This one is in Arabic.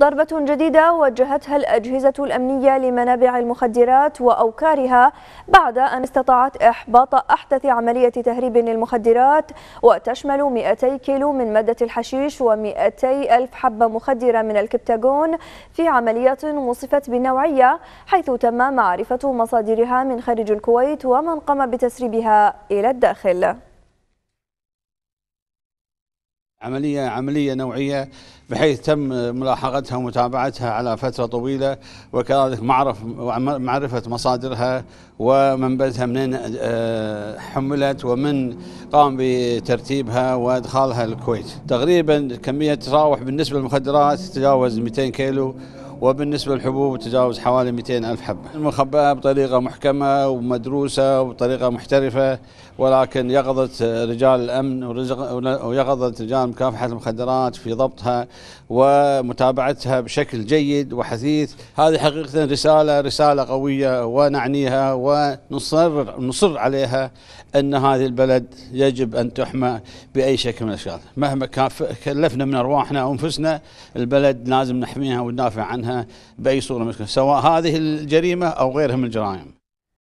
ضربة جديدة وجهتها الأجهزة الأمنية لمنابع المخدرات وأوكارها بعد أن استطاعت إحباط أحدث عملية تهريب للمخدرات وتشمل 200 كيلو من مادة الحشيش و200 ألف حبة مخدرة من الكبتاجون في عملية وصفت بالنوعية حيث تم معرفة مصادرها من خارج الكويت ومن قام بتسريبها إلى الداخل عملية عملية نوعية بحيث تم ملاحقتها ومتابعتها على فترة طويلة وكذلك معرف معرفة مصادرها ومنبذها منين آه، حملت ومن قام بترتيبها وإدخالها الكويت تقريبا كمية تراوح بالنسبة للمخدرات تتجاوز 200 كيلو وبالنسبة للحبوب تجاوز حوالي 200 ألف حبة المخبأة بطريقة محكمة ومدروسة وبطريقة محترفة ولكن يقظت رجال الأمن ويقظت رجال مكافحة المخدرات في ضبطها ومتابعتها بشكل جيد وحثيث هذه حقيقة رسالة رسالة قوية ونعنيها ونصر نصر عليها أن هذه البلد يجب أن تحمى بأي شكل من الأشكال مهما كلفنا من أرواحنا وأنفسنا البلد لازم نحميها وندافع عنها منها باي صوره سواء هذه الجريمه او غيرها من الجرائم.